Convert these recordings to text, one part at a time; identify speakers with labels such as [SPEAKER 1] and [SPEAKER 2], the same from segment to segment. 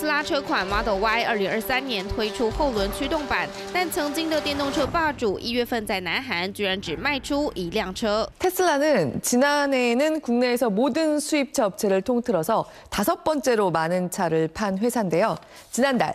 [SPEAKER 1] 特斯拉车款 Model Y 二零二三年推出后轮驱动版，但曾经的电动车霸主一月份在南韩居然只卖出一辆
[SPEAKER 2] 车。特斯拉는지난해는국내에서모든수입차업체를통틀어서다섯번째로많은차를판회사인데요지난달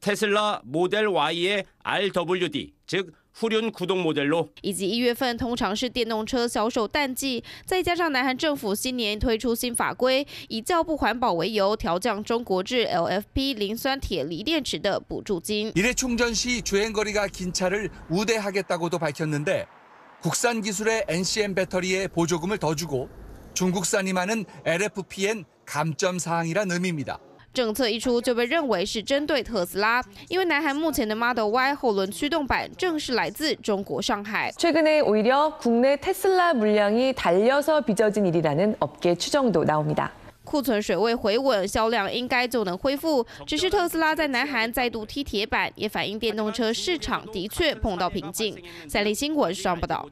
[SPEAKER 3] 테슬라 모델 Y의 RWD, 즉 후륜 구동 모델로
[SPEAKER 1] 以及1月份通常是电动车销售淡季再加上南韩政府新年推出新法规以较不环保为由调降中国制 LFP 磷酸铁锂电池的补助金。
[SPEAKER 4] 이래 충전 시 주행 거리가 긴 차를 우대하겠다고도 밝혔는데 국산 기술의 NCM 배터리에 보조금을 더 주고 중국산이 많은 LFP엔 감점 사항이란 의미입니다.
[SPEAKER 1] 政策一出就被认为是针对特斯拉，因为南韩目前的 Model Y 后轮驱动版正是来自中国上海。库存水位回稳，销量应该就能恢复。只是特斯拉在南韩再度踢铁板，也反映电动车市场的确碰到瓶颈，三立新闻上不道。